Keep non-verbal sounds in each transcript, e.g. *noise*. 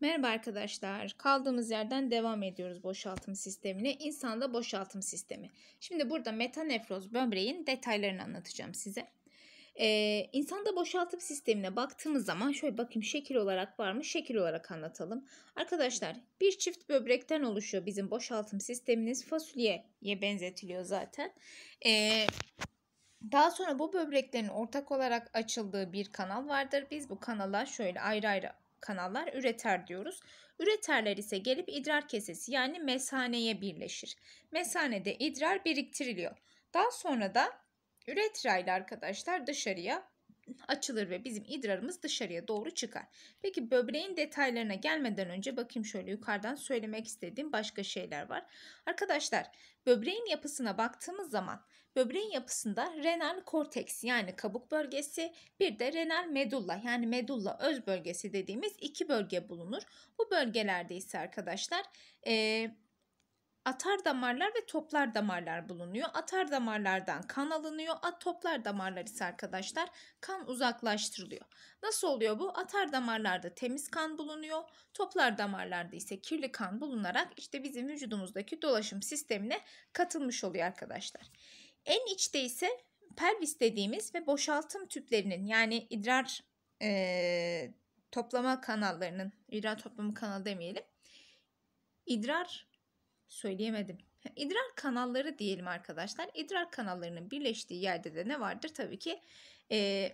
Merhaba arkadaşlar. Kaldığımız yerden devam ediyoruz boşaltım sistemine. İnsanda boşaltım sistemi. Şimdi burada metanefroz böbreğin detaylarını anlatacağım size. Ee, insanda boşaltım sistemine baktığımız zaman şöyle bakayım şekil olarak var mı? Şekil olarak anlatalım. Arkadaşlar bir çift böbrekten oluşuyor bizim boşaltım sistemimiz Fasulyeye benzetiliyor zaten. Ee, daha sonra bu böbreklerin ortak olarak açıldığı bir kanal vardır. Biz bu kanala şöyle ayrı ayrı kanallar üreter diyoruz. Üreterler ise gelip idrar kesesi yani mesaneye birleşir. Mesanede idrar biriktiriliyor. Daha sonra da üretra ile arkadaşlar dışarıya açılır ve bizim idrarımız dışarıya doğru çıkar. Peki böbreğin detaylarına gelmeden önce bakayım şöyle yukarıdan söylemek istediğim başka şeyler var. Arkadaşlar böbreğin yapısına baktığımız zaman Böbreğin yapısında renal korteks yani kabuk bölgesi bir de renal medulla yani medulla öz bölgesi dediğimiz iki bölge bulunur. Bu bölgelerde ise arkadaşlar e, atar damarlar ve toplar damarlar bulunuyor. Atar damarlardan kan alınıyor. At toplar damarlar ise arkadaşlar kan uzaklaştırılıyor. Nasıl oluyor bu? Atar damarlarda temiz kan bulunuyor. Toplar damarlarda ise kirli kan bulunarak işte bizim vücudumuzdaki dolaşım sistemine katılmış oluyor arkadaşlar. En içte ise pelvis dediğimiz ve boşaltım tüplerinin yani idrar e, toplama kanallarının, idrar toplama kanalı demeyelim. İdrar söyleyemedim. İdrar kanalları diyelim arkadaşlar. İdrar kanallarının birleştiği yerde de ne vardır? Tabii ki e,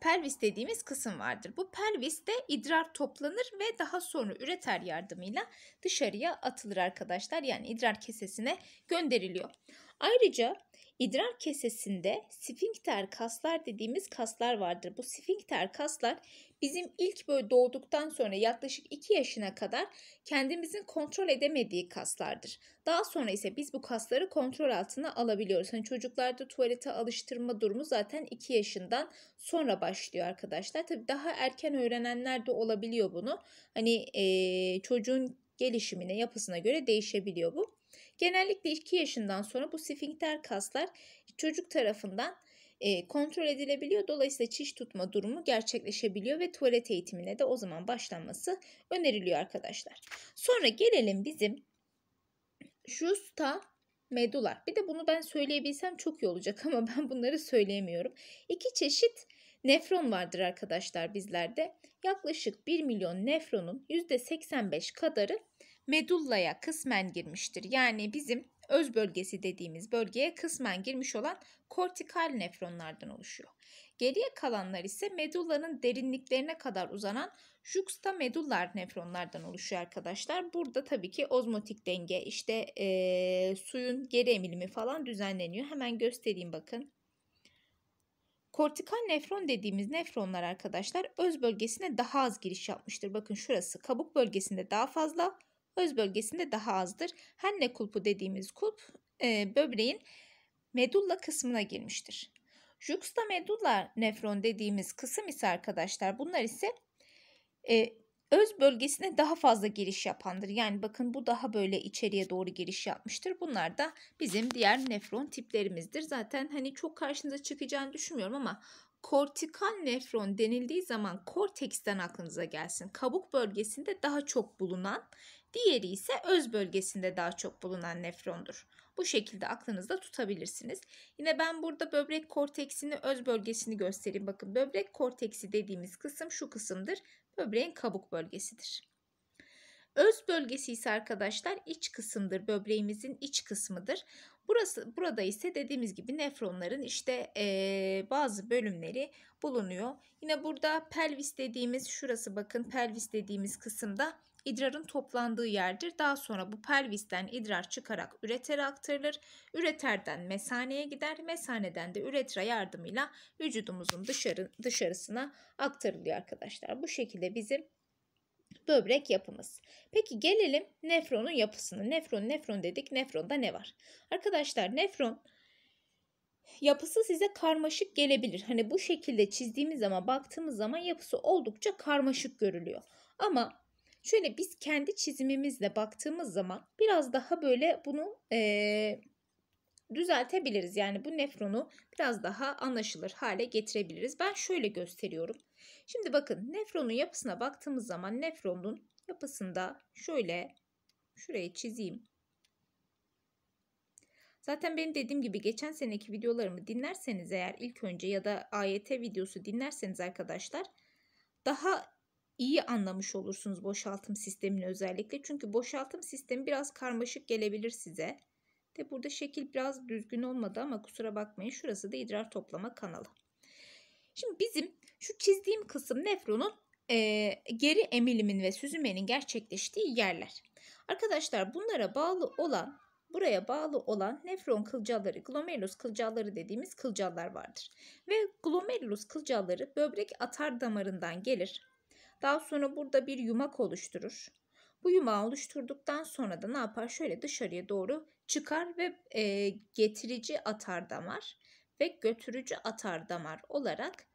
pelvis dediğimiz kısım vardır. Bu pelviste idrar toplanır ve daha sonra üreter yardımıyla dışarıya atılır arkadaşlar. Yani idrar kesesine gönderiliyor. Ayrıca İdrar kesesinde sfinkter kaslar dediğimiz kaslar vardır. Bu sfinkter kaslar bizim ilk böyle doğduktan sonra yaklaşık 2 yaşına kadar kendimizin kontrol edemediği kaslardır. Daha sonra ise biz bu kasları kontrol altına alabiliyoruz. Hani çocuklarda tuvalete alıştırma durumu zaten 2 yaşından sonra başlıyor arkadaşlar. Tabii daha erken öğrenenler de olabiliyor bunu. Hani e, çocuğun gelişimine, yapısına göre değişebiliyor bu. Genellikle 2 yaşından sonra bu sifinkter kaslar çocuk tarafından e, kontrol edilebiliyor. Dolayısıyla çiş tutma durumu gerçekleşebiliyor ve tuvalet eğitimine de o zaman başlanması öneriliyor arkadaşlar. Sonra gelelim bizim justa medular. Bir de bunu ben söyleyebilsem çok iyi olacak *laughs* ama ben bunları söyleyemiyorum. İki çeşit nefron vardır arkadaşlar bizlerde. Yaklaşık 1 milyon nefronun %85 kadarı medullaya kısmen girmiştir. Yani bizim öz bölgesi dediğimiz bölgeye kısmen girmiş olan kortikal nefronlardan oluşuyor. Geriye kalanlar ise medullanın derinliklerine kadar uzanan juxta medullar nefronlardan oluşuyor arkadaşlar. Burada tabii ki ozmotik denge, işte ee, suyun geri emilimi falan düzenleniyor. Hemen göstereyim bakın. Kortikal nefron dediğimiz nefronlar arkadaşlar öz bölgesine daha az giriş yapmıştır. Bakın şurası kabuk bölgesinde daha fazla, Öz bölgesinde daha azdır. Henne kulpu dediğimiz kulp e, böbreğin medulla kısmına girmiştir. Juxta medulla nefron dediğimiz kısım ise arkadaşlar bunlar ise e, öz bölgesine daha fazla giriş yapandır. Yani bakın bu daha böyle içeriye doğru giriş yapmıştır. Bunlar da bizim diğer nefron tiplerimizdir. Zaten hani çok karşınıza çıkacağını düşünmüyorum ama kortikal nefron denildiği zaman korteksten aklınıza gelsin. Kabuk bölgesinde daha çok bulunan Diğeri ise öz bölgesinde daha çok bulunan nefrondur. Bu şekilde aklınızda tutabilirsiniz. Yine ben burada böbrek korteksini öz bölgesini göstereyim. Bakın böbrek korteksi dediğimiz kısım şu kısımdır. Böbreğin kabuk bölgesidir. Öz bölgesi ise arkadaşlar iç kısımdır. Böbreğimizin iç kısmıdır. Burası burada ise dediğimiz gibi nefronların işte e, bazı bölümleri bulunuyor. Yine burada pelvis dediğimiz şurası bakın pelvis dediğimiz kısımda idrarın toplandığı yerdir. Daha sonra bu pelvisten idrar çıkarak üretere aktarılır. Üreterden mesaneye gider. Mesaneden de üretra yardımıyla vücudumuzun dışarı, dışarısına aktarılıyor arkadaşlar. Bu şekilde bizim böbrek yapımız. Peki gelelim nefronun yapısına. Nefron, nefron dedik. Nefronda ne var? Arkadaşlar nefron yapısı size karmaşık gelebilir. Hani bu şekilde çizdiğimiz zaman baktığımız zaman yapısı oldukça karmaşık görülüyor. Ama şöyle biz kendi çizimimizle baktığımız zaman biraz daha böyle bunu ee, düzeltebiliriz. Yani bu nefronu biraz daha anlaşılır hale getirebiliriz. Ben şöyle gösteriyorum. Şimdi bakın nefronun yapısına baktığımız zaman nefronun yapısında şöyle şuraya çizeyim. Zaten benim dediğim gibi geçen seneki videolarımı dinlerseniz eğer ilk önce ya da AYT videosu dinlerseniz arkadaşlar daha iyi anlamış olursunuz boşaltım sistemini özellikle. Çünkü boşaltım sistemi biraz karmaşık gelebilir size. De burada şekil biraz düzgün olmadı ama kusura bakmayın şurası da idrar toplama kanalı. Şimdi bizim şu çizdiğim kısım nefronun e, geri emilimin ve süzümenin gerçekleştiği yerler. Arkadaşlar bunlara bağlı olan Buraya bağlı olan nefron kılcalları, glomerulus kılcalları dediğimiz kılcallar vardır. Ve glomerulus kılcalları böbrek atar damarından gelir. Daha sonra burada bir yumak oluşturur. Bu yumağı oluşturduktan sonra da ne yapar? Şöyle dışarıya doğru çıkar ve e, getirici atar damar ve götürücü atar damar olarak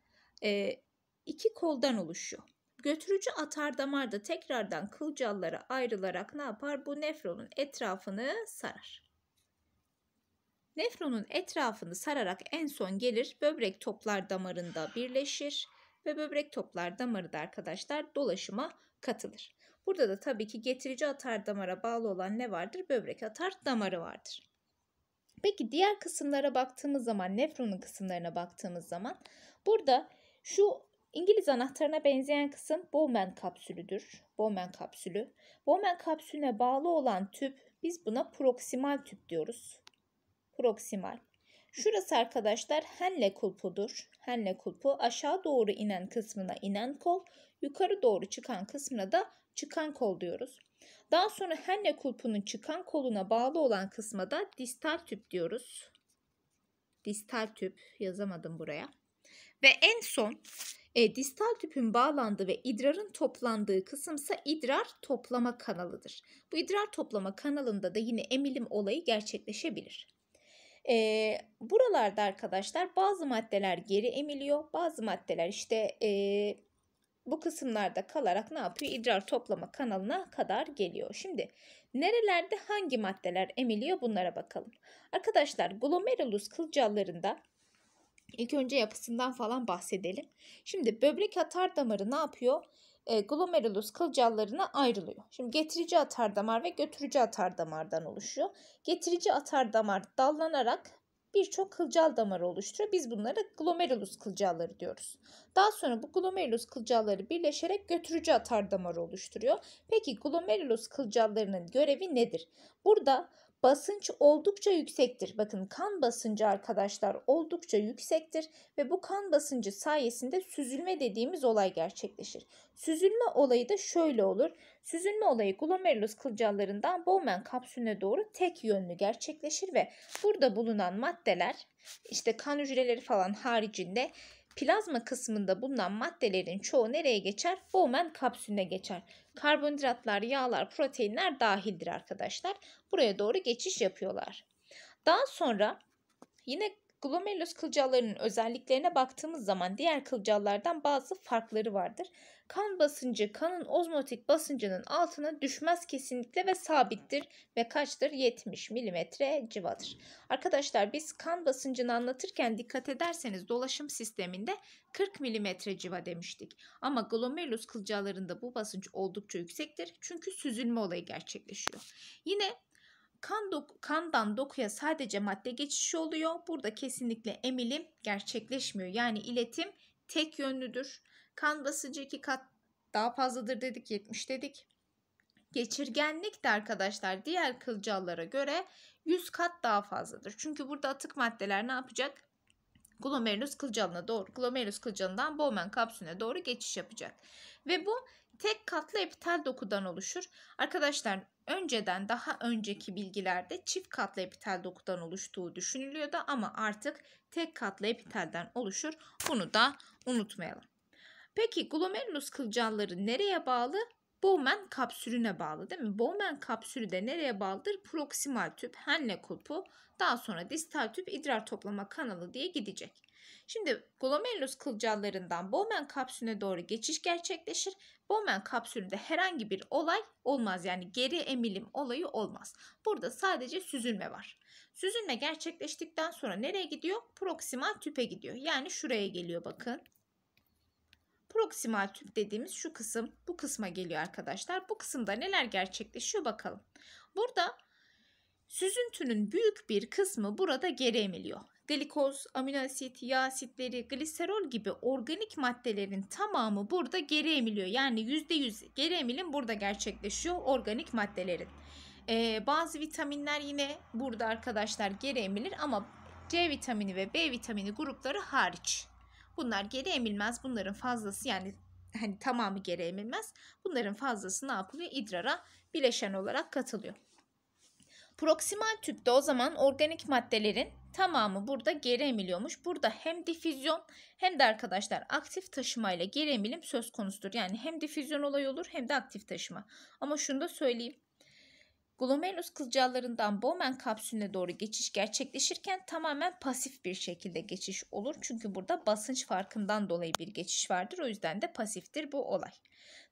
e, iki koldan oluşuyor. Götürücü atar damar da tekrardan kılcallara ayrılarak ne yapar? Bu nefronun etrafını sarar. Nefronun etrafını sararak en son gelir böbrek toplar damarında birleşir ve böbrek toplar damarı da arkadaşlar dolaşıma katılır. Burada da tabii ki getirici atar damara bağlı olan ne vardır? Böbrek atar damarı vardır. Peki diğer kısımlara baktığımız zaman nefronun kısımlarına baktığımız zaman burada şu İngiliz anahtarına benzeyen kısım Bowman kapsülüdür. Bowman kapsülü. Bowman kapsülüne bağlı olan tüp biz buna proksimal tüp diyoruz. Proksimal. Şurası arkadaşlar henle kulpudur. Henle kulpu aşağı doğru inen kısmına inen kol, yukarı doğru çıkan kısmına da çıkan kol diyoruz. Daha sonra henne kulpunun çıkan koluna bağlı olan kısma da distal tüp diyoruz. Distal tüp yazamadım buraya. Ve en son e, distal tüpün bağlandığı ve idrarın toplandığı kısımsa idrar toplama kanalıdır. Bu idrar toplama kanalında da yine emilim olayı gerçekleşebilir. E, buralarda arkadaşlar bazı maddeler geri emiliyor, bazı maddeler işte e, bu kısımlarda kalarak ne yapıyor? İdrar toplama kanalına kadar geliyor. Şimdi nerelerde hangi maddeler emiliyor bunlara bakalım. Arkadaşlar glomerulus kılcallarında ilk önce yapısından falan bahsedelim. Şimdi böbrek atar damarı ne yapıyor? E, glomerulus kılcallarına ayrılıyor. Şimdi getirici atar damar ve götürücü atar damardan oluşuyor. Getirici atar damar dallanarak birçok kılcal damarı oluşturuyor. Biz bunlara glomerulus kılcalları diyoruz. Daha sonra bu glomerulus kılcalları birleşerek götürücü atar damarı oluşturuyor. Peki glomerulus kılcallarının görevi nedir? Burada basınç oldukça yüksektir. Bakın kan basıncı arkadaşlar oldukça yüksektir ve bu kan basıncı sayesinde süzülme dediğimiz olay gerçekleşir. Süzülme olayı da şöyle olur. Süzülme olayı glomerulus kılcallarından Bowman kapsülüne doğru tek yönlü gerçekleşir ve burada bulunan maddeler işte kan hücreleri falan haricinde Plazma kısmında bulunan maddelerin çoğu nereye geçer? Bowman kapsülüne geçer. Karbonhidratlar, yağlar, proteinler dahildir arkadaşlar. Buraya doğru geçiş yapıyorlar. Daha sonra yine Glomerulus kılcallarının özelliklerine baktığımız zaman diğer kılcallardan bazı farkları vardır. Kan basıncı kanın ozmotik basıncının altına düşmez kesinlikle ve sabittir ve kaçtır? 70 mm civadır. Arkadaşlar biz kan basıncını anlatırken dikkat ederseniz dolaşım sisteminde 40 mm civa demiştik. Ama glomerulus kılcallarında bu basınç oldukça yüksektir çünkü süzülme olayı gerçekleşiyor. Yine Kan dok kandan dokuya sadece madde geçişi oluyor. Burada kesinlikle emilim gerçekleşmiyor. Yani iletim tek yönlüdür. Kan basıncı iki kat daha fazladır dedik 70 dedik. Geçirgenlik de arkadaşlar diğer kılcallara göre 100 kat daha fazladır. Çünkü burada atık maddeler ne yapacak? Glomerulus kılcalına doğru, glomerulus kılcalından Bowman kapsülüne doğru geçiş yapacak. Ve bu tek katlı epitel dokudan oluşur. Arkadaşlar önceden daha önceki bilgilerde çift katlı epitel dokudan oluştuğu düşünülüyordu ama artık tek katlı epitelden oluşur. Bunu da unutmayalım. Peki glomerulus kılcalları nereye bağlı? Bowman kapsülüne bağlı değil mi? Bowman kapsülü de nereye bağlıdır? Proksimal tüp, Henle kulpu, daha sonra distal tüp idrar toplama kanalı diye gidecek. Şimdi glomerulus kılcallarından Bowman kapsülüne doğru geçiş gerçekleşir. Bowman kapsülünde herhangi bir olay olmaz yani geri emilim olayı olmaz. Burada sadece süzülme var. Süzülme gerçekleştikten sonra nereye gidiyor? Proksimal tüpe gidiyor. Yani şuraya geliyor bakın. Proksimal tüp dediğimiz şu kısım bu kısma geliyor arkadaşlar. Bu kısımda neler gerçekleşiyor bakalım. Burada süzüntünün büyük bir kısmı burada geri emiliyor. Glikoz, amino asit, yağ asitleri, gliserol gibi organik maddelerin tamamı burada geri emiliyor. Yani %100 geri emilim burada gerçekleşiyor organik maddelerin. Ee, bazı vitaminler yine burada arkadaşlar geri emilir ama C vitamini ve B vitamini grupları hariç. Bunlar geri emilmez. Bunların fazlası yani hani tamamı geri emilmez. Bunların fazlası ne yapılıyor? İdrara bileşen olarak katılıyor. Proksimal tüpte o zaman organik maddelerin tamamı burada geri emiliyormuş. Burada hem difüzyon hem de arkadaşlar aktif taşımayla geri emilim söz konusudur. Yani hem difüzyon olay olur hem de aktif taşıma. Ama şunu da söyleyeyim. Glomerulus kılcallarından Bowman kapsülüne doğru geçiş gerçekleşirken tamamen pasif bir şekilde geçiş olur. Çünkü burada basınç farkından dolayı bir geçiş vardır. O yüzden de pasiftir bu olay.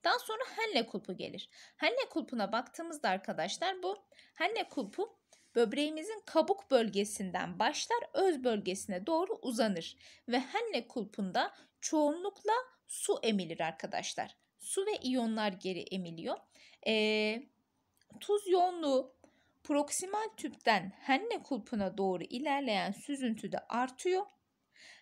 Daha sonra Henle kulpu gelir. Henle kulpuna baktığımızda arkadaşlar bu Henle kulpu böbreğimizin kabuk bölgesinden başlar öz bölgesine doğru uzanır ve Henle kulpunda çoğunlukla su emilir arkadaşlar. Su ve iyonlar geri emiliyor. Ee, Tuz yoğunluğu proksimal tüpten henne kulpuna doğru ilerleyen süzüntü de artıyor.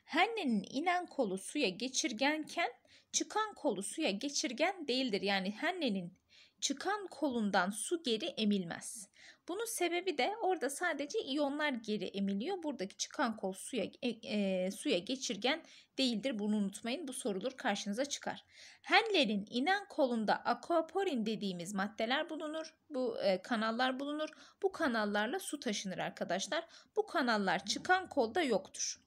Hennenin inen kolu suya geçirgenken çıkan kolu suya geçirgen değildir. Yani hennenin çıkan kolundan su geri emilmez. Bunun sebebi de orada sadece iyonlar geri emiliyor. Buradaki çıkan kol suya e, e, suya geçirgen değildir. Bunu unutmayın. Bu sorulur karşınıza çıkar. Henler'in inen kolunda aquaporin dediğimiz maddeler bulunur. Bu e, kanallar bulunur. Bu kanallarla su taşınır arkadaşlar. Bu kanallar çıkan kolda yoktur.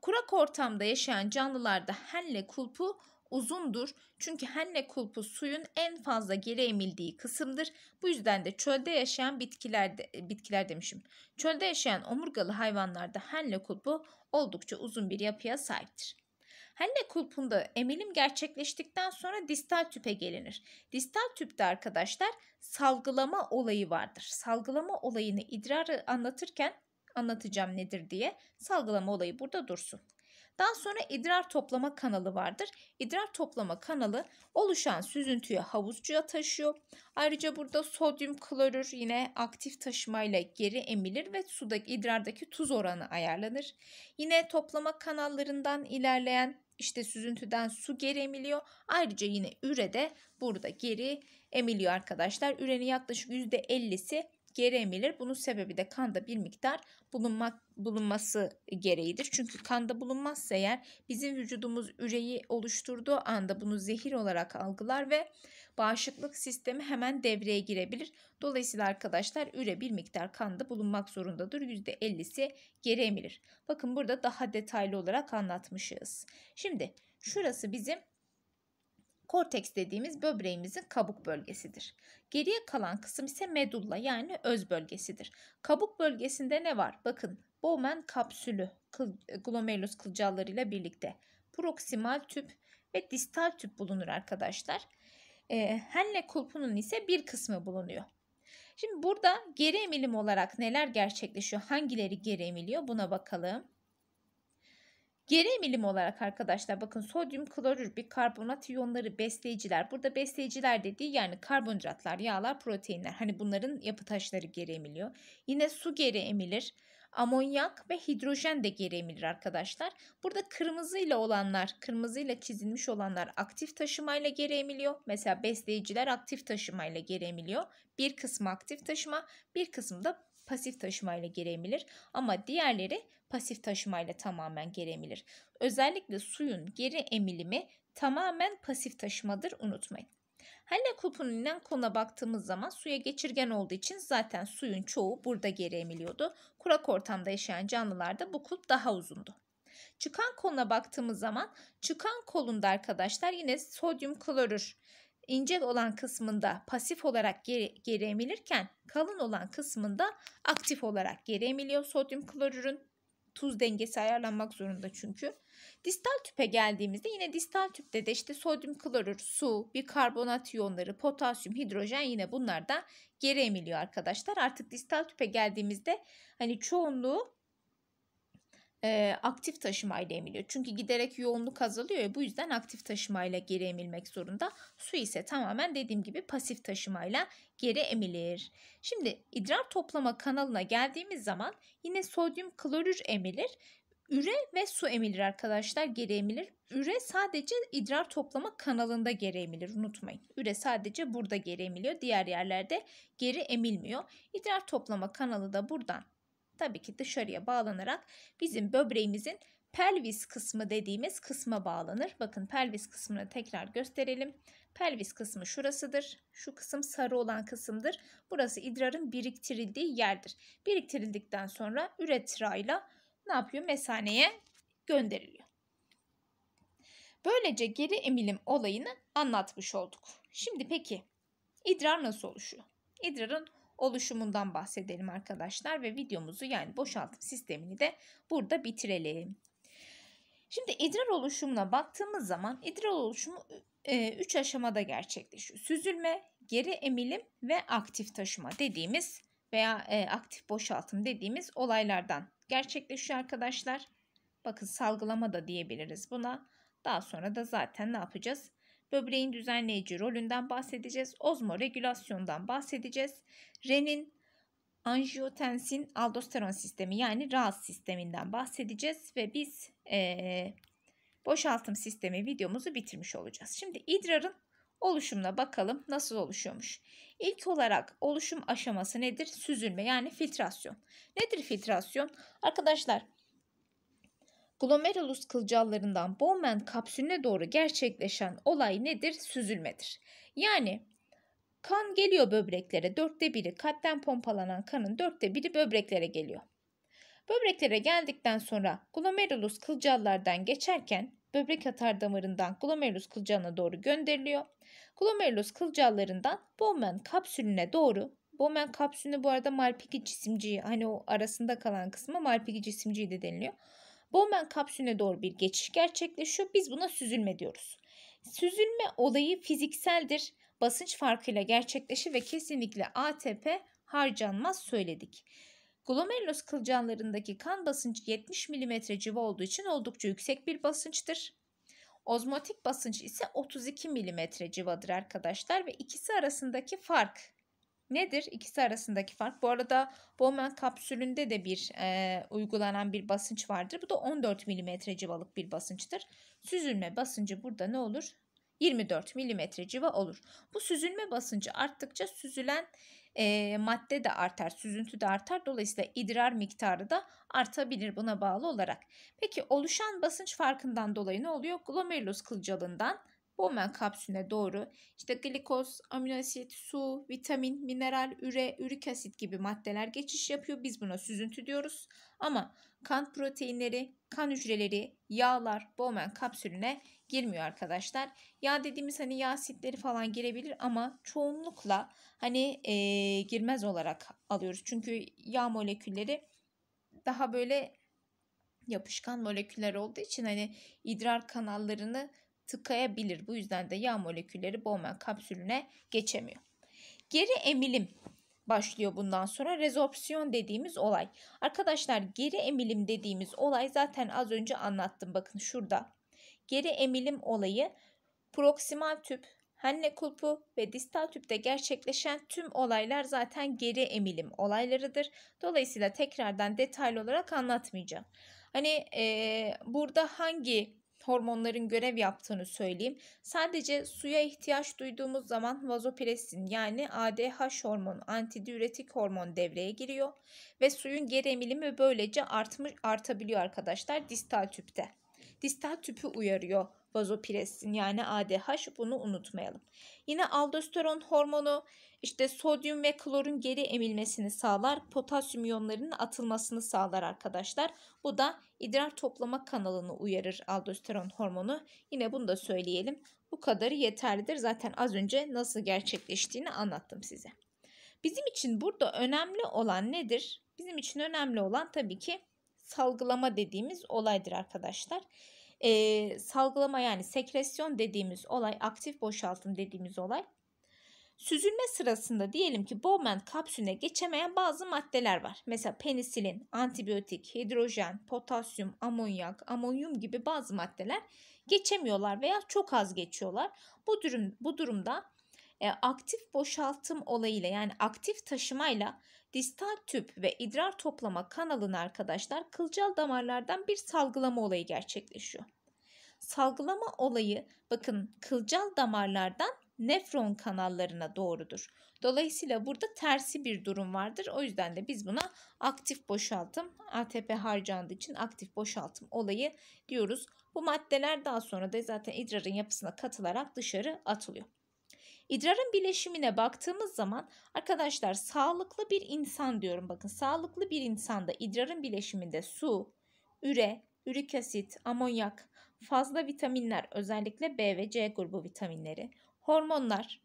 Kurak ortamda yaşayan canlılarda henle kulpu uzundur. Çünkü henne kulpu suyun en fazla geri emildiği kısımdır. Bu yüzden de çölde yaşayan bitkilerde e, bitkiler demişim. Çölde yaşayan omurgalı hayvanlarda henne kulpu oldukça uzun bir yapıya sahiptir. Henne kulpunda emilim gerçekleştikten sonra distal tüpe gelinir. Distal tüpte arkadaşlar salgılama olayı vardır. Salgılama olayını idrarı anlatırken anlatacağım nedir diye salgılama olayı burada dursun. Daha sonra idrar toplama kanalı vardır. İdrar toplama kanalı oluşan süzüntüyü havuzcuya taşıyor. Ayrıca burada sodyum klorür yine aktif taşımayla geri emilir ve sudaki idrardaki tuz oranı ayarlanır. Yine toplama kanallarından ilerleyen işte süzüntüden su geri emiliyor. Ayrıca yine üre de burada geri emiliyor arkadaşlar. Ürenin yaklaşık %50'si geri emilir. Bunun sebebi de kanda bir miktar bulunmak, bulunması gereğidir. Çünkü kanda bulunmazsa eğer bizim vücudumuz üreyi oluşturduğu anda bunu zehir olarak algılar ve bağışıklık sistemi hemen devreye girebilir. Dolayısıyla arkadaşlar üre bir miktar kanda bulunmak zorundadır. %50'si geri emilir. Bakın burada daha detaylı olarak anlatmışız. Şimdi şurası bizim Korteks dediğimiz böbreğimizin kabuk bölgesidir. Geriye kalan kısım ise medulla yani öz bölgesidir. Kabuk bölgesinde ne var? Bakın Bowman kapsülü e, glomerulus ile birlikte proksimal tüp ve distal tüp bulunur arkadaşlar. E, Henle kulpunun ise bir kısmı bulunuyor. Şimdi burada geri emilim olarak neler gerçekleşiyor? Hangileri geri emiliyor? Buna bakalım. Geri emilim olarak arkadaşlar bakın sodyum klorür bir karbonat iyonları besleyiciler. Burada besleyiciler dediği yani karbonhidratlar, yağlar, proteinler. Hani bunların yapı taşları geri emiliyor. Yine su geri emilir. Amonyak ve hidrojen de geri emilir arkadaşlar. Burada kırmızıyla olanlar, kırmızıyla çizilmiş olanlar aktif taşımayla geri emiliyor. Mesela besleyiciler aktif taşımayla geri emiliyor. Bir kısmı aktif taşıma, bir kısmı da pasif taşımayla geri emilir. Ama diğerleri pasif taşımayla tamamen geri emilir. Özellikle suyun geri emilimi tamamen pasif taşımadır unutmayın. Halle kupuninen kona baktığımız zaman suya geçirgen olduğu için zaten suyun çoğu burada geri emiliyordu. Kurak ortamda yaşayan canlılarda bu kulp daha uzundu. Çıkan koluna baktığımız zaman çıkan kolunda arkadaşlar yine sodyum klorür ince olan kısmında pasif olarak geri, geri emilirken kalın olan kısmında aktif olarak geri emiliyor sodyum klorürün tuz dengesi ayarlanmak zorunda çünkü. Distal tüpe geldiğimizde yine distal tüpte de işte sodyum klorür, su, bir karbonat iyonları, potasyum, hidrojen yine bunlar geri emiliyor arkadaşlar. Artık distal tüpe geldiğimizde hani çoğunluğu e, aktif taşımayla emiliyor. Çünkü giderek yoğunluk azalıyor ya bu yüzden aktif taşımayla geri emilmek zorunda. Su ise tamamen dediğim gibi pasif taşımayla geri emilir. Şimdi idrar toplama kanalına geldiğimiz zaman yine sodyum klorür emilir. Üre ve su emilir arkadaşlar geri emilir. Üre sadece idrar toplama kanalında geri emilir unutmayın. Üre sadece burada geri emiliyor diğer yerlerde geri emilmiyor. İdrar toplama kanalı da buradan tabii ki dışarıya bağlanarak bizim böbreğimizin pelvis kısmı dediğimiz kısma bağlanır. Bakın pelvis kısmını tekrar gösterelim. Pelvis kısmı şurasıdır. Şu kısım sarı olan kısımdır. Burası idrarın biriktirildiği yerdir. Biriktirildikten sonra üretrayla ne yapıyor? Mesaneye gönderiliyor. Böylece geri emilim olayını anlatmış olduk. Şimdi peki idrar nasıl oluşuyor? İdrarın oluşumundan bahsedelim arkadaşlar ve videomuzu yani boşaltım sistemini de burada bitirelim. Şimdi idrar oluşumuna baktığımız zaman idrar oluşumu 3 e, aşamada gerçekleşiyor. Süzülme, geri emilim ve aktif taşıma dediğimiz veya e, aktif boşaltım dediğimiz olaylardan gerçekleşiyor arkadaşlar. Bakın salgılama da diyebiliriz buna. Daha sonra da zaten ne yapacağız? böbreğin düzenleyici rolünden bahsedeceğiz. Ozmoregülasyondan bahsedeceğiz. Renin, anjiyotensin, aldosteron sistemi yani RAS sisteminden bahsedeceğiz. Ve biz ee, boşaltım sistemi videomuzu bitirmiş olacağız. Şimdi idrarın oluşumuna bakalım nasıl oluşuyormuş. İlk olarak oluşum aşaması nedir? Süzülme yani filtrasyon. Nedir filtrasyon? Arkadaşlar glomerulus kılcallarından Bowman kapsülüne doğru gerçekleşen olay nedir? Süzülmedir. Yani kan geliyor böbreklere. Dörtte biri kalpten pompalanan kanın dörtte biri böbreklere geliyor. Böbreklere geldikten sonra glomerulus kılcallardan geçerken böbrek atar damarından glomerulus kılcalına doğru gönderiliyor. Glomerulus kılcallarından Bowman kapsülüne doğru Bowman kapsülünü bu arada Malpighi cisimciği hani o arasında kalan kısmı Malpighi cisimciği de deniliyor. Bowman kapsülüne doğru bir geçiş gerçekleşiyor. Biz buna süzülme diyoruz. Süzülme olayı fizikseldir. Basınç farkıyla gerçekleşir ve kesinlikle ATP harcanmaz söyledik. Glomerulus kılcallarındaki kan basıncı 70 mm civa olduğu için oldukça yüksek bir basınçtır. Ozmotik basınç ise 32 mm civadır arkadaşlar ve ikisi arasındaki fark Nedir ikisi arasındaki fark? Bu arada Bowman kapsülünde de bir e, uygulanan bir basınç vardır. Bu da 14 mm civalık bir basınçtır. Süzülme basıncı burada ne olur? 24 mm civa olur. Bu süzülme basıncı arttıkça süzülen e, madde de artar, süzüntü de artar. Dolayısıyla idrar miktarı da artabilir buna bağlı olarak. Peki oluşan basınç farkından dolayı ne oluyor? Glomerulus kılcalından Bowman kapsülüne doğru işte glikoz, amino asit, su, vitamin, mineral, üre, ürik asit gibi maddeler geçiş yapıyor. Biz buna süzüntü diyoruz. Ama kan proteinleri, kan hücreleri, yağlar Bowman kapsülüne girmiyor arkadaşlar. Yağ dediğimiz hani yağ asitleri falan girebilir ama çoğunlukla hani e, girmez olarak alıyoruz. Çünkü yağ molekülleri daha böyle yapışkan moleküller olduğu için hani idrar kanallarını tıkayabilir. Bu yüzden de yağ molekülleri Bowman kapsülüne geçemiyor. Geri emilim başlıyor bundan sonra rezorpsiyon dediğimiz olay. Arkadaşlar geri emilim dediğimiz olay zaten az önce anlattım bakın şurada. Geri emilim olayı proksimal tüp, Henle kulpu ve distal tüpte gerçekleşen tüm olaylar zaten geri emilim olaylarıdır. Dolayısıyla tekrardan detaylı olarak anlatmayacağım. Hani e, burada hangi hormonların görev yaptığını söyleyeyim. Sadece suya ihtiyaç duyduğumuz zaman vazopressin yani ADH hormonu, antidiüretik hormon devreye giriyor ve suyun geri emilimi böylece artmış artabiliyor arkadaşlar distal tüpte. Distal tüpü uyarıyor vazopressin yani ADH bunu unutmayalım. Yine aldosteron hormonu işte sodyum ve klorun geri emilmesini sağlar, potasyum iyonlarının atılmasını sağlar arkadaşlar. Bu da idrar toplama kanalını uyarır aldosteron hormonu. Yine bunu da söyleyelim. Bu kadarı yeterlidir. Zaten az önce nasıl gerçekleştiğini anlattım size. Bizim için burada önemli olan nedir? Bizim için önemli olan tabii ki salgılama dediğimiz olaydır arkadaşlar e, salgılama yani sekresyon dediğimiz olay, aktif boşaltım dediğimiz olay. Süzülme sırasında diyelim ki Bowman kapsülüne geçemeyen bazı maddeler var. Mesela penisilin, antibiyotik, hidrojen, potasyum, amonyak, amonyum gibi bazı maddeler geçemiyorlar veya çok az geçiyorlar. Bu durum bu durumda e, aktif boşaltım olayıyla yani aktif taşımayla distal tüp ve idrar toplama kanalına arkadaşlar kılcal damarlardan bir salgılama olayı gerçekleşiyor. Salgılama olayı bakın kılcal damarlardan nefron kanallarına doğrudur. Dolayısıyla burada tersi bir durum vardır. O yüzden de biz buna aktif boşaltım, ATP harcandığı için aktif boşaltım olayı diyoruz. Bu maddeler daha sonra da zaten idrarın yapısına katılarak dışarı atılıyor. İdrarın bileşimine baktığımız zaman arkadaşlar sağlıklı bir insan diyorum. Bakın sağlıklı bir insanda idrarın bileşiminde su, üre, ürik asit, amonyak, fazla vitaminler özellikle B ve C grubu vitaminleri, hormonlar,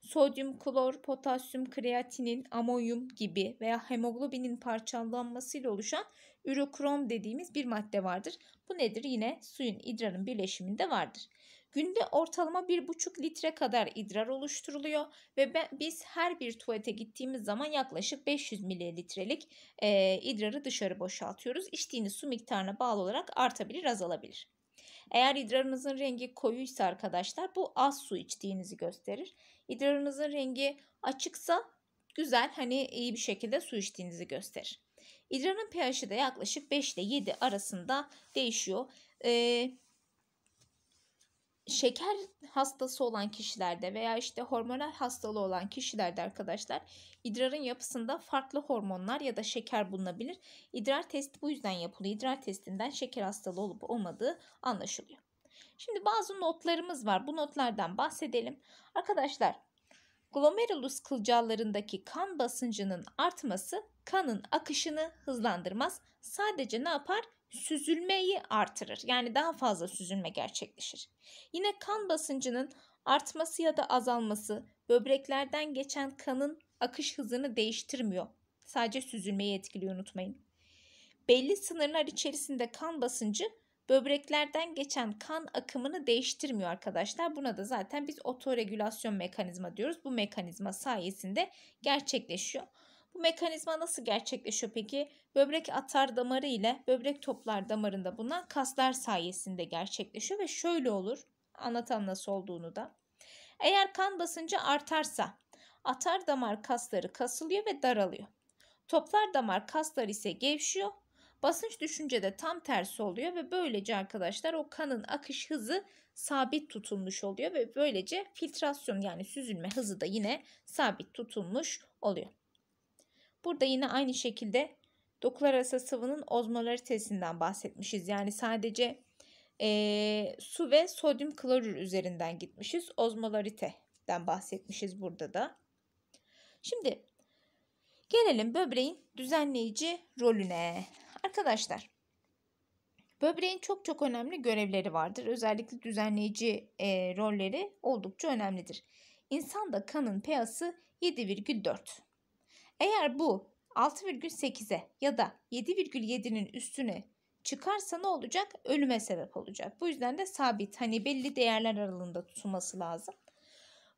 sodyum klor, potasyum, kreatinin, amonyum gibi veya hemoglobinin parçalanmasıyla oluşan ürokrom dediğimiz bir madde vardır. Bu nedir? Yine suyun, idrarın bileşiminde vardır. Günde ortalama 1,5 litre kadar idrar oluşturuluyor ve ben, biz her bir tuvalete gittiğimiz zaman yaklaşık 500 mililitrelik e, idrarı dışarı boşaltıyoruz. İçtiğiniz su miktarına bağlı olarak artabilir azalabilir. Eğer idrarınızın rengi koyuysa arkadaşlar bu az su içtiğinizi gösterir. İdrarınızın rengi açıksa güzel hani iyi bir şekilde su içtiğinizi gösterir. İdrarın pH'i de yaklaşık 5 ile 7 arasında değişiyor. Ee, şeker hastası olan kişilerde veya işte hormonal hastalığı olan kişilerde arkadaşlar idrarın yapısında farklı hormonlar ya da şeker bulunabilir. İdrar testi bu yüzden yapılıyor. İdrar testinden şeker hastalığı olup olmadığı anlaşılıyor. Şimdi bazı notlarımız var. Bu notlardan bahsedelim. Arkadaşlar glomerulus kılcallarındaki kan basıncının artması kanın akışını hızlandırmaz. Sadece ne yapar? süzülmeyi artırır. Yani daha fazla süzülme gerçekleşir. Yine kan basıncının artması ya da azalması böbreklerden geçen kanın akış hızını değiştirmiyor. Sadece süzülmeyi etkiliyor unutmayın. Belli sınırlar içerisinde kan basıncı böbreklerden geçen kan akımını değiştirmiyor arkadaşlar. Buna da zaten biz otoregülasyon mekanizma diyoruz. Bu mekanizma sayesinde gerçekleşiyor. Bu mekanizma nasıl gerçekleşiyor peki? Böbrek atar damarı ile böbrek toplar damarında bulunan kaslar sayesinde gerçekleşiyor ve şöyle olur. Anlatan nasıl olduğunu da. Eğer kan basıncı artarsa atar damar kasları kasılıyor ve daralıyor. Toplar damar kasları ise gevşiyor. Basınç düşünce de tam tersi oluyor ve böylece arkadaşlar o kanın akış hızı sabit tutulmuş oluyor ve böylece filtrasyon yani süzülme hızı da yine sabit tutulmuş oluyor. Burada yine aynı şekilde dokular arası sıvının ozmolaritesinden bahsetmişiz. Yani sadece e, su ve sodyum klorür üzerinden gitmişiz. Ozmolariteden bahsetmişiz burada da. Şimdi gelelim böbreğin düzenleyici rolüne. Arkadaşlar böbreğin çok çok önemli görevleri vardır. Özellikle düzenleyici e, rolleri oldukça önemlidir. İnsanda kanın pH'sı 7,4. Eğer bu 6,8'e ya da 7,7'nin üstüne çıkarsa ne olacak? Ölüme sebep olacak. Bu yüzden de sabit hani belli değerler aralığında tutulması lazım.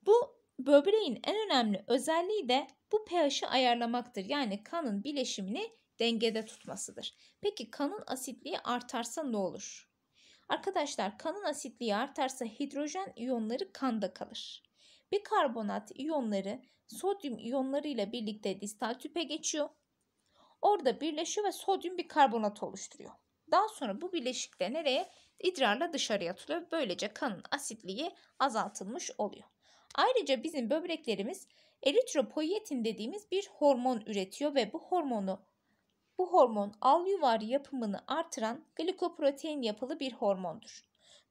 Bu böbreğin en önemli özelliği de bu pH'i ayarlamaktır. Yani kanın bileşimini dengede tutmasıdır. Peki kanın asitliği artarsa ne olur? Arkadaşlar kanın asitliği artarsa hidrojen iyonları kanda kalır. Bikarbonat iyonları sodyum iyonları ile birlikte distal tüpe geçiyor. Orada birleşiyor ve sodyum bir karbonat oluşturuyor. Daha sonra bu bileşik de nereye? İdrarla dışarıya atılıyor. Böylece kanın asitliği azaltılmış oluyor. Ayrıca bizim böbreklerimiz eritropoyetin dediğimiz bir hormon üretiyor ve bu hormonu bu hormon al yuvar yapımını artıran glikoprotein yapılı bir hormondur.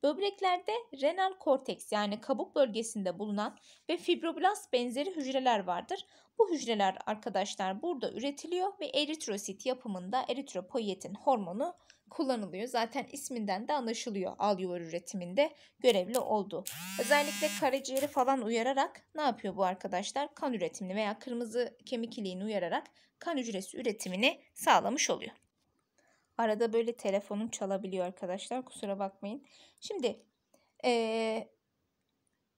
Böbreklerde renal korteks yani kabuk bölgesinde bulunan ve fibroblast benzeri hücreler vardır. Bu hücreler arkadaşlar burada üretiliyor ve eritrosit yapımında eritropoyetin hormonu kullanılıyor. Zaten isminden de anlaşılıyor al yuvar üretiminde görevli olduğu. Özellikle karaciğeri falan uyararak ne yapıyor bu arkadaşlar? Kan üretimini veya kırmızı kemik iliğini uyararak kan hücresi üretimini sağlamış oluyor. Arada böyle telefonum çalabiliyor arkadaşlar. Kusura bakmayın. Şimdi ee,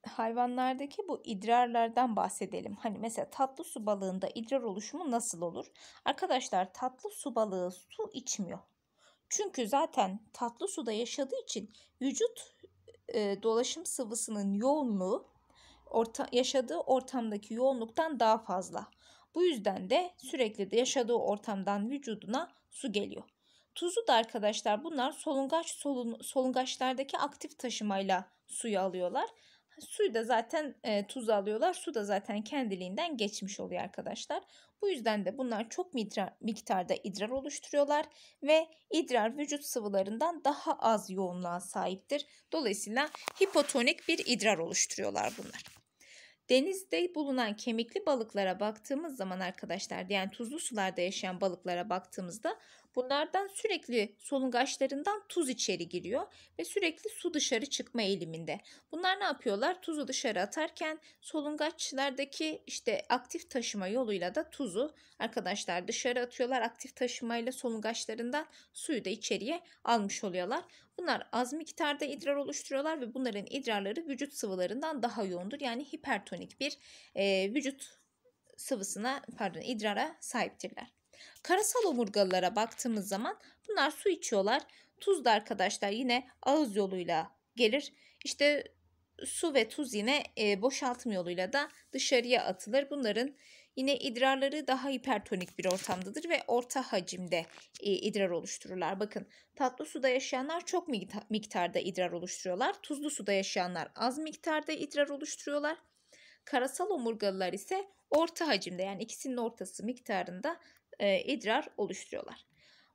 hayvanlardaki bu idrarlardan bahsedelim. Hani mesela tatlı su balığında idrar oluşumu nasıl olur? Arkadaşlar tatlı su balığı su içmiyor. Çünkü zaten tatlı suda yaşadığı için vücut e, dolaşım sıvısının yoğunluğu orta, yaşadığı ortamdaki yoğunluktan daha fazla. Bu yüzden de sürekli de yaşadığı ortamdan vücuduna su geliyor. Tuzu da arkadaşlar bunlar solungaç solun, solungaçlardaki aktif taşımayla suyu alıyorlar. Suyu da zaten e, tuz alıyorlar. Su da zaten kendiliğinden geçmiş oluyor arkadaşlar. Bu yüzden de bunlar çok midra, miktarda idrar oluşturuyorlar ve idrar vücut sıvılarından daha az yoğunluğa sahiptir. Dolayısıyla hipotonik bir idrar oluşturuyorlar bunlar denizde bulunan kemikli balıklara baktığımız zaman arkadaşlar yani tuzlu sularda yaşayan balıklara baktığımızda bunlardan sürekli solungaçlarından tuz içeri giriyor ve sürekli su dışarı çıkma eğiliminde. Bunlar ne yapıyorlar? Tuzu dışarı atarken solungaçlardaki işte aktif taşıma yoluyla da tuzu arkadaşlar dışarı atıyorlar. Aktif taşımayla solungaçlarından suyu da içeriye almış oluyorlar. Bunlar az miktarda idrar oluşturuyorlar ve bunların idrarları vücut sıvılarından daha yoğundur. Yani hipertonik bir e, vücut sıvısına pardon idrara sahiptirler. Karasal omurgalılara baktığımız zaman bunlar su içiyorlar. Tuz da arkadaşlar yine ağız yoluyla gelir. İşte su ve tuz yine e, boşaltım yoluyla da dışarıya atılır. Bunların Yine idrarları daha hipertonik bir ortamdadır ve orta hacimde e, idrar oluştururlar. Bakın tatlı suda yaşayanlar çok miktarda idrar oluşturuyorlar. Tuzlu suda yaşayanlar az miktarda idrar oluşturuyorlar. Karasal omurgalılar ise orta hacimde yani ikisinin ortası miktarında e, idrar oluşturuyorlar.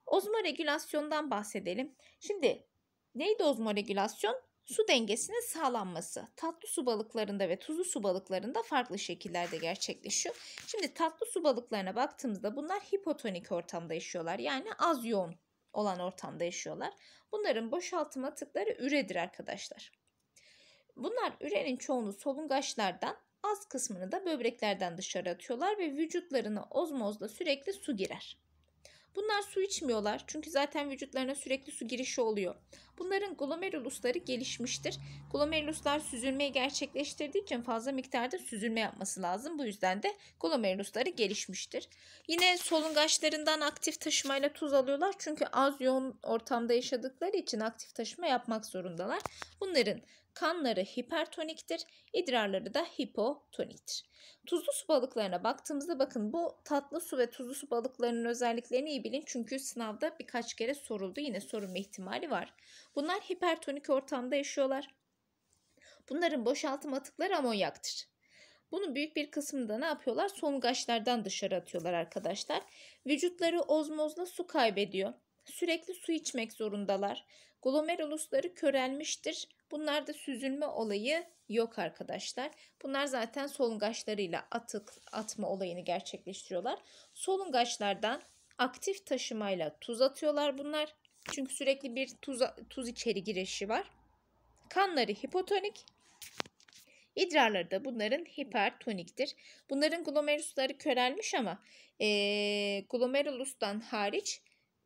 Ozmo regülasyondan bahsedelim. Şimdi neydi ozmo regülasyon? su dengesinin sağlanması tatlı su balıklarında ve tuzlu su balıklarında farklı şekillerde gerçekleşiyor. Şimdi tatlı su balıklarına baktığımızda bunlar hipotonik ortamda yaşıyorlar. Yani az yoğun olan ortamda yaşıyorlar. Bunların boşaltma tıkları üredir arkadaşlar. Bunlar ürenin çoğunu solungaçlardan az kısmını da böbreklerden dışarı atıyorlar ve vücutlarına ozmozla sürekli su girer. Bunlar su içmiyorlar çünkü zaten vücutlarına sürekli su girişi oluyor. Bunların glomerulusları gelişmiştir. Glomeruluslar süzülmeyi gerçekleştirdiği için fazla miktarda süzülme yapması lazım. Bu yüzden de glomerulusları gelişmiştir. Yine solungaçlarından aktif taşımayla tuz alıyorlar. Çünkü az yoğun ortamda yaşadıkları için aktif taşıma yapmak zorundalar. Bunların Kanları hipertoniktir, idrarları da hipotoniktir. Tuzlu su balıklarına baktığımızda bakın bu tatlı su ve tuzlu su balıklarının özelliklerini iyi bilin çünkü sınavda birkaç kere soruldu. Yine sorulma ihtimali var. Bunlar hipertonik ortamda yaşıyorlar. Bunların boşaltım atıkları amonyaktır. Bunu büyük bir kısmını da ne yapıyorlar? Solungaçlardan dışarı atıyorlar arkadaşlar. Vücutları ozmozla su kaybediyor. Sürekli su içmek zorundalar. Glomerulusları körelmiştir. Bunlarda süzülme olayı yok arkadaşlar. Bunlar zaten solungaçlarıyla atık atma olayını gerçekleştiriyorlar. Solungaçlardan aktif taşımayla tuz atıyorlar bunlar. Çünkü sürekli bir tuz, tuz içeri girişi var. Kanları hipotonik. İdrarları da bunların hipertoniktir. Bunların glomerusları körelmiş ama e, glomerulustan hariç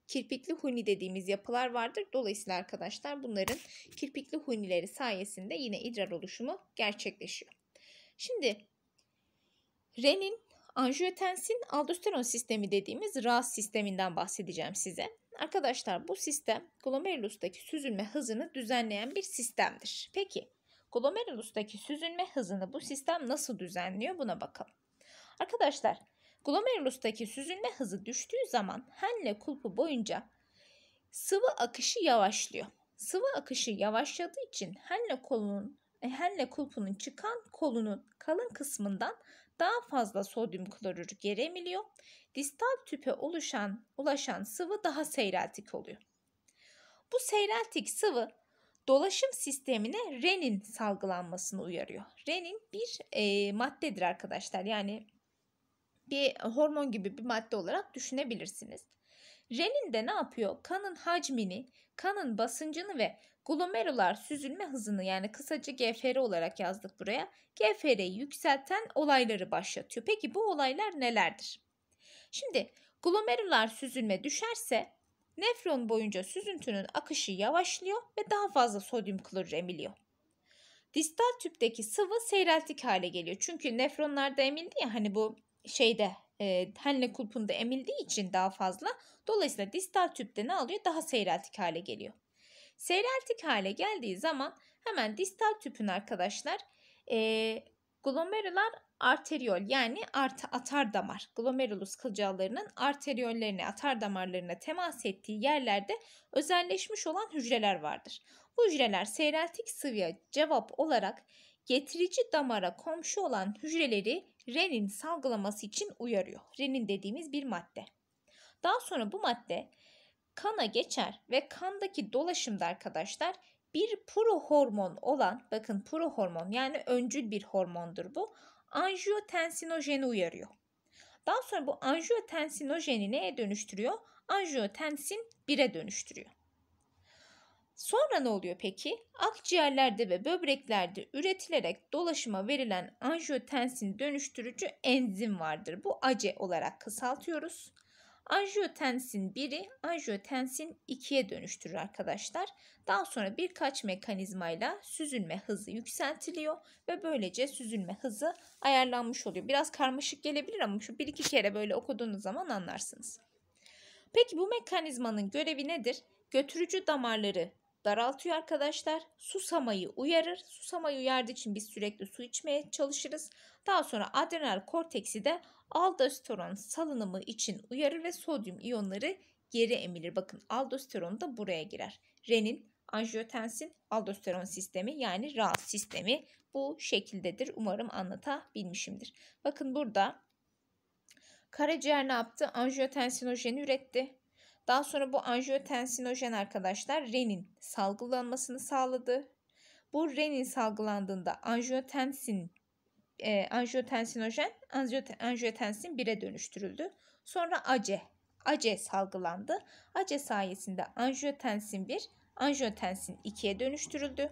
kirpikli huni dediğimiz yapılar vardır. Dolayısıyla arkadaşlar bunların kirpikli hunileri sayesinde yine idrar oluşumu gerçekleşiyor. Şimdi renin anjiyotensin aldosteron sistemi dediğimiz RAS sisteminden bahsedeceğim size. Arkadaşlar bu sistem glomerulustaki süzülme hızını düzenleyen bir sistemdir. Peki glomerulustaki süzülme hızını bu sistem nasıl düzenliyor buna bakalım. Arkadaşlar Glomerulustaki süzülme hızı düştüğü zaman henle kulpu boyunca sıvı akışı yavaşlıyor. Sıvı akışı yavaşladığı için henle kolunun e, henle kulpunun çıkan kolunun kalın kısmından daha fazla sodyum klorür geri emiliyor. Distal tüpe oluşan, ulaşan sıvı daha seyreltik oluyor. Bu seyreltik sıvı dolaşım sistemine renin salgılanmasını uyarıyor. Renin bir e, maddedir arkadaşlar. Yani bir e, hormon gibi bir madde olarak düşünebilirsiniz. Renin de ne yapıyor? Kanın hacmini, kanın basıncını ve glomerular süzülme hızını yani kısaca GFR olarak yazdık buraya. GFR'yi yükselten olayları başlatıyor. Peki bu olaylar nelerdir? Şimdi glomerular süzülme düşerse nefron boyunca süzüntünün akışı yavaşlıyor ve daha fazla sodyum klorür emiliyor. Distal tüpteki sıvı seyreltik hale geliyor. Çünkü nefronlarda emildi ya hani bu şeyde e, henle kulpunda emildiği için daha fazla dolayısıyla distal tüpte ne alıyor? Daha seyreltik hale geliyor. Seyreltik hale geldiği zaman hemen distal tüpün arkadaşlar e, glomerular arteriyol yani art, atar damar glomerulus kılcallarının arteriollerine atar damarlarına temas ettiği yerlerde özelleşmiş olan hücreler vardır. Bu hücreler seyreltik sıvıya cevap olarak getirici damara komşu olan hücreleri renin salgılaması için uyarıyor. Renin dediğimiz bir madde. Daha sonra bu madde kana geçer ve kandaki dolaşımda arkadaşlar bir prohormon olan bakın prohormon yani öncül bir hormondur bu. Anjiyotensinojeni uyarıyor. Daha sonra bu anjiyotensinojeni neye dönüştürüyor? Anjiyotensin 1'e dönüştürüyor. Sonra ne oluyor peki? Akciğerlerde ve böbreklerde üretilerek dolaşıma verilen anjiyotensin dönüştürücü enzim vardır. Bu ACE olarak kısaltıyoruz. Anjiyotensin 1'i anjiyotensin 2'ye dönüştürür arkadaşlar. Daha sonra birkaç mekanizmayla süzülme hızı yükseltiliyor ve böylece süzülme hızı ayarlanmış oluyor. Biraz karmaşık gelebilir ama şu bir iki kere böyle okuduğunuz zaman anlarsınız. Peki bu mekanizmanın görevi nedir? Götürücü damarları daraltıyor arkadaşlar. Susamayı uyarır. Susamayı uyardığı için biz sürekli su içmeye çalışırız. Daha sonra adrenal korteksi de aldosteron salınımı için uyarır ve sodyum iyonları geri emilir. Bakın aldosteron da buraya girer. Renin, anjiyotensin, aldosteron sistemi yani RAS sistemi bu şekildedir. Umarım anlatabilmişimdir. Bakın burada karaciğer ne yaptı? Anjiyotensinojeni üretti. Daha sonra bu anjiyotensinojen arkadaşlar renin salgılanmasını sağladı. Bu renin salgılandığında anjiyotensin e, anjiyotensinojen anjiyotensin 1'e dönüştürüldü. Sonra ACE. ACE salgılandı. ACE sayesinde anjiyotensin 1 anjiyotensin 2'ye dönüştürüldü.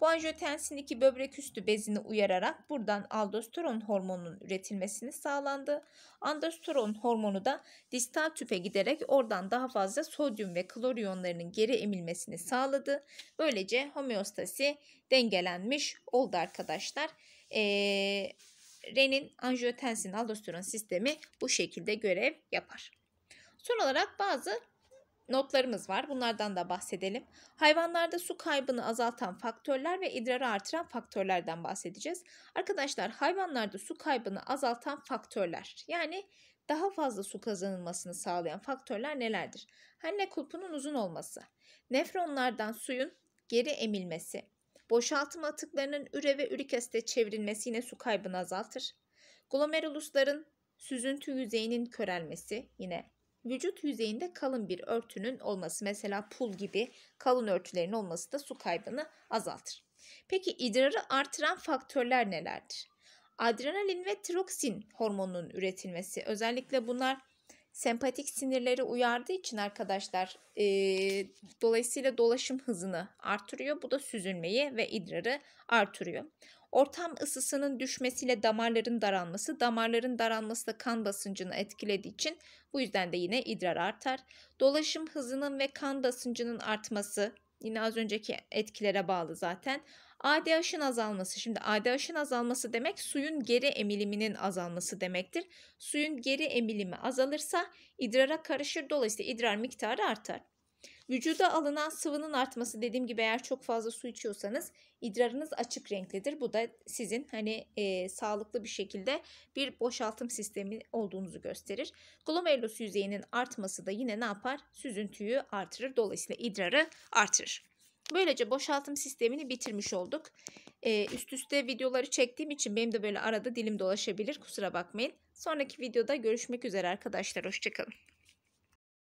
Bu anjiyotensin böbrek üstü bezini uyararak buradan aldosteron hormonunun üretilmesini sağlandı. Aldosteron hormonu da distal tüpe giderek oradan daha fazla sodyum ve klor iyonlarının geri emilmesini sağladı. Böylece homeostasi dengelenmiş oldu arkadaşlar. Ee, renin anjiyotensin aldosteron sistemi bu şekilde görev yapar. Son olarak bazı notlarımız var. Bunlardan da bahsedelim. Hayvanlarda su kaybını azaltan faktörler ve idrarı artıran faktörlerden bahsedeceğiz. Arkadaşlar hayvanlarda su kaybını azaltan faktörler yani daha fazla su kazanılmasını sağlayan faktörler nelerdir? Anne kulpunun uzun olması, nefronlardan suyun geri emilmesi, boşaltım atıklarının üre ve ürikeste çevrilmesi yine su kaybını azaltır. Glomerulusların süzüntü yüzeyinin körelmesi yine vücut yüzeyinde kalın bir örtünün olması mesela pul gibi kalın örtülerin olması da su kaybını azaltır. Peki idrarı artıran faktörler nelerdir? Adrenalin ve tiroksin hormonunun üretilmesi özellikle bunlar sempatik sinirleri uyardığı için arkadaşlar e, dolayısıyla dolaşım hızını artırıyor. Bu da süzülmeyi ve idrarı artırıyor. Ortam ısısının düşmesiyle damarların daralması, damarların daralması da kan basıncını etkilediği için bu yüzden de yine idrar artar. Dolaşım hızının ve kan basıncının artması yine az önceki etkilere bağlı zaten. ADH'ın azalması. Şimdi ADH'ın azalması demek suyun geri emiliminin azalması demektir. Suyun geri emilimi azalırsa idrara karışır dolayısıyla idrar miktarı artar. Vücuda alınan sıvının artması dediğim gibi eğer çok fazla su içiyorsanız idrarınız açık renklidir. Bu da sizin hani e, sağlıklı bir şekilde bir boşaltım sistemi olduğunuzu gösterir. Glomerulus yüzeyinin artması da yine ne yapar? Süzüntüyü artırır. Dolayısıyla idrarı artırır. Böylece boşaltım sistemini bitirmiş olduk. Ee, üst üste videoları çektiğim için benim de böyle arada dilim dolaşabilir kusura bakmayın. Sonraki videoda görüşmek üzere arkadaşlar. Hoşçakalın.